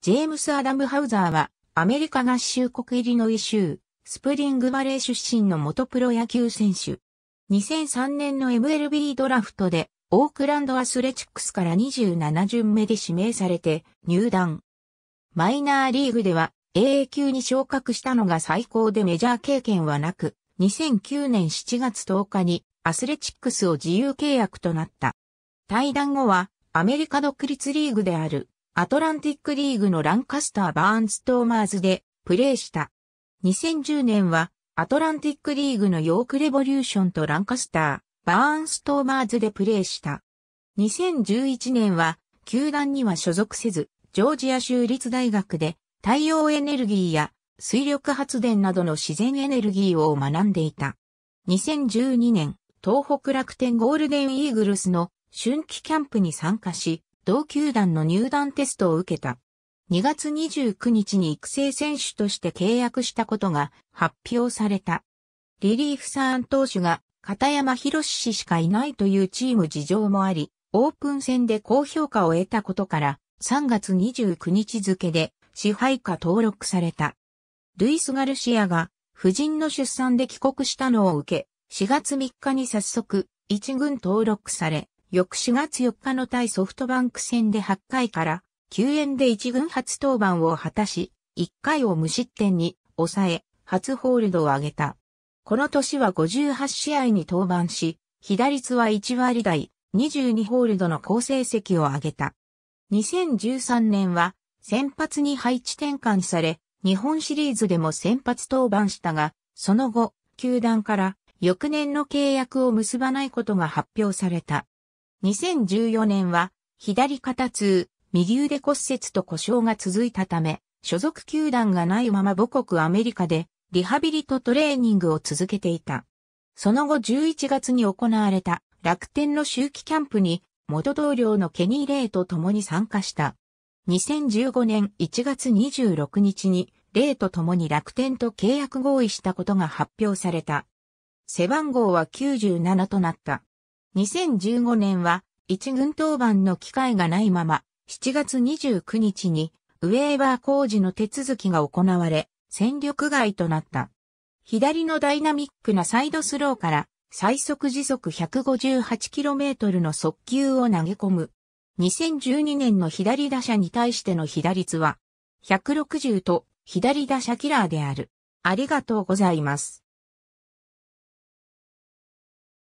ジェームス・アダム・ハウザーは、アメリカ合衆国入りのイ州、スプリングバレー出身の元プロ野球選手。2003年の MLB ドラフトで、オークランドアスレチックスから27巡目で指名されて、入団。マイナーリーグでは、AA 級に昇格したのが最高でメジャー経験はなく、2009年7月10日に、アスレチックスを自由契約となった。退団後は、アメリカ独立リーグであるアトランティックリーグのランカスター・バーンストーマーズでプレーした。2010年はアトランティックリーグのヨークレボリューションとランカスター、バーンストーマーズでプレーした。2011年は球団には所属せず、ジョージア州立大学で太陽エネルギーや水力発電などの自然エネルギーを学んでいた。2012年、東北楽天ゴールデンイーグルスの春季キャンプに参加し、同球団の入団テストを受けた。2月29日に育成選手として契約したことが発表された。リリーフサーン投手が片山博氏しかいないというチーム事情もあり、オープン戦で高評価を得たことから3月29日付で支配下登録された。ルイス・ガルシアが夫人の出産で帰国したのを受け、4月3日に早速一軍登録され、翌4月4日の対ソフトバンク戦で8回から9円で1軍初登板を果たし、1回を無失点に抑え、初ホールドを挙げた。この年は58試合に登板し、被打率は1割台、22ホールドの好成績を挙げた。2013年は先発に配置転換され、日本シリーズでも先発登板したが、その後、球団から翌年の契約を結ばないことが発表された。2014年は、左肩痛、右腕骨折と故障が続いたため、所属球団がないまま母国アメリカで、リハビリとトレーニングを続けていた。その後11月に行われた楽天の周期キャンプに元同僚のケニー・レイと共に参加した。2015年1月26日にレイと共に楽天と契約合意したことが発表された。背番号は97となった。2015年は一軍登板の機会がないまま、7月29日にウェーバー工事の手続きが行われ、戦力外となった。左のダイナミックなサイドスローから最速時速 158km の速球を投げ込む。2012年の左打者に対しての被打率は160と左打者キラーである。ありがとうございます。